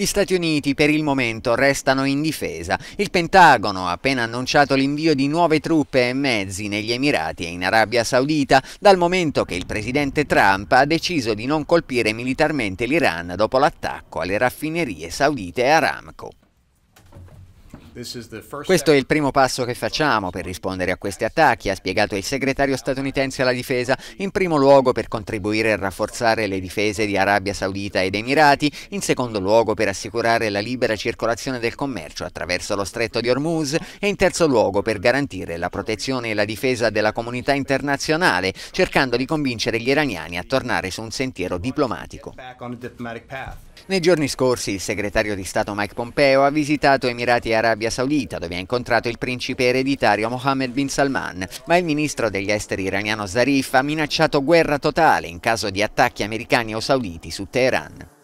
Gli Stati Uniti per il momento restano in difesa. Il Pentagono ha appena annunciato l'invio di nuove truppe e mezzi negli Emirati e in Arabia Saudita dal momento che il presidente Trump ha deciso di non colpire militarmente l'Iran dopo l'attacco alle raffinerie saudite Aramco. Questo è il primo passo che facciamo per rispondere a questi attacchi, ha spiegato il segretario statunitense alla difesa, in primo luogo per contribuire a rafforzare le difese di Arabia Saudita ed Emirati, in secondo luogo per assicurare la libera circolazione del commercio attraverso lo stretto di Hormuz e in terzo luogo per garantire la protezione e la difesa della comunità internazionale, cercando di convincere gli iraniani a tornare su un sentiero diplomatico. Nei giorni scorsi il segretario di Stato Mike Pompeo ha visitato Emirati Arabi Arabia Saudita, dove ha incontrato il principe ereditario Mohammed bin Salman, ma il ministro degli esteri iraniano Zarif ha minacciato guerra totale in caso di attacchi americani o sauditi su Teheran.